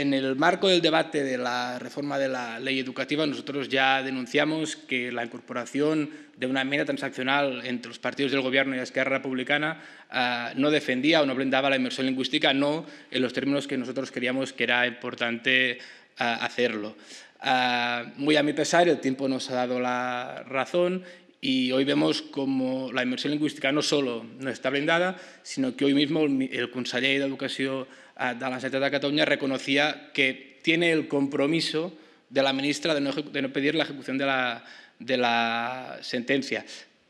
En el marco del debate de la reforma de la ley educativa, nosotros ya denunciamos que la incorporación de una enmienda transaccional entre los partidos del Gobierno y la Esquerra Republicana ah, no defendía o no blindaba la inmersión lingüística, no en los términos que nosotros queríamos que era importante ah, hacerlo. Ah, muy a mi pesar, el tiempo nos ha dado la razón y hoy vemos como la inmersión lingüística no solo no está blindada, sino que hoy mismo el conseller Educación eh, de la Generalitat de Cataluña reconocía que tiene el compromiso de la ministra de no, pedir la ejecución de la, sentencia.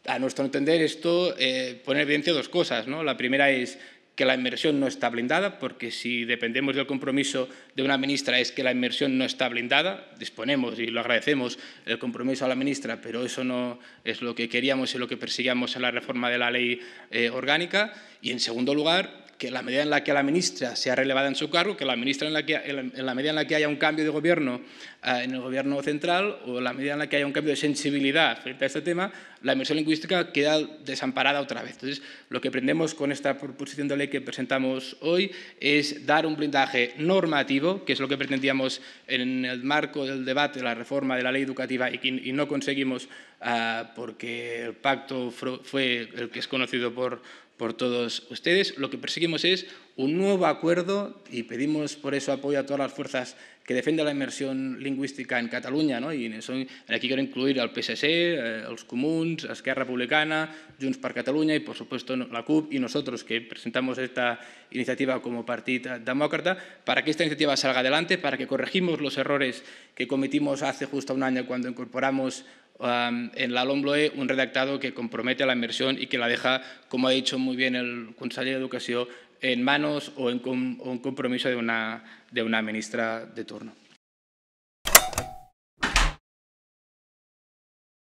A nuestro entender, esto eh, pone en evidencia dos cosas. La primera es que la inversión no está blindada, porque si dependemos del compromiso de una ministra es que la inversión no está blindada, disponemos y lo agradecemos el compromiso a la ministra, pero eso no es lo que queríamos y lo que perseguíamos en la reforma de la ley eh, orgánica. Y en segundo lugar, que la medida en la que la ministra sea relevada en su cargo, que la ministra en la, que, en la medida en la que haya un cambio de gobierno eh, en el gobierno central o la medida en la que haya un cambio de sensibilidad frente a este tema, la inversión lingüística queda desamparada otra vez. Entonces, lo que aprendemos con esta proposición de ley que presentamos hoy es dar un blindaje normativo, que es lo que pretendíamos en el marco del debate de la reforma de la ley educativa y, no conseguimos eh, porque el pacto fue el que es conocido por por todos ustedes. Lo que perseguimos es un nuevo acuerdo y pedimos por eso apoyo a todas las fuerzas que defienden la inmersión lingüística en Cataluña. No? aquí quiero incluir al PSC, eh, los comuns, Esquerra Republicana, Junts per Catalunya y, por supuesto, la CUP y nosotros que presentamos esta iniciativa como Partido Demócrata para que esta iniciativa salga adelante, para que corregimos los errores que cometimos hace justo un año cuando incorporamos en la LOMBLOE, un redactado que compromete la inversión y que la deja, como ha dicho muy bien el consejero de Educación, en manos o en, un compromiso de una ministra de turno.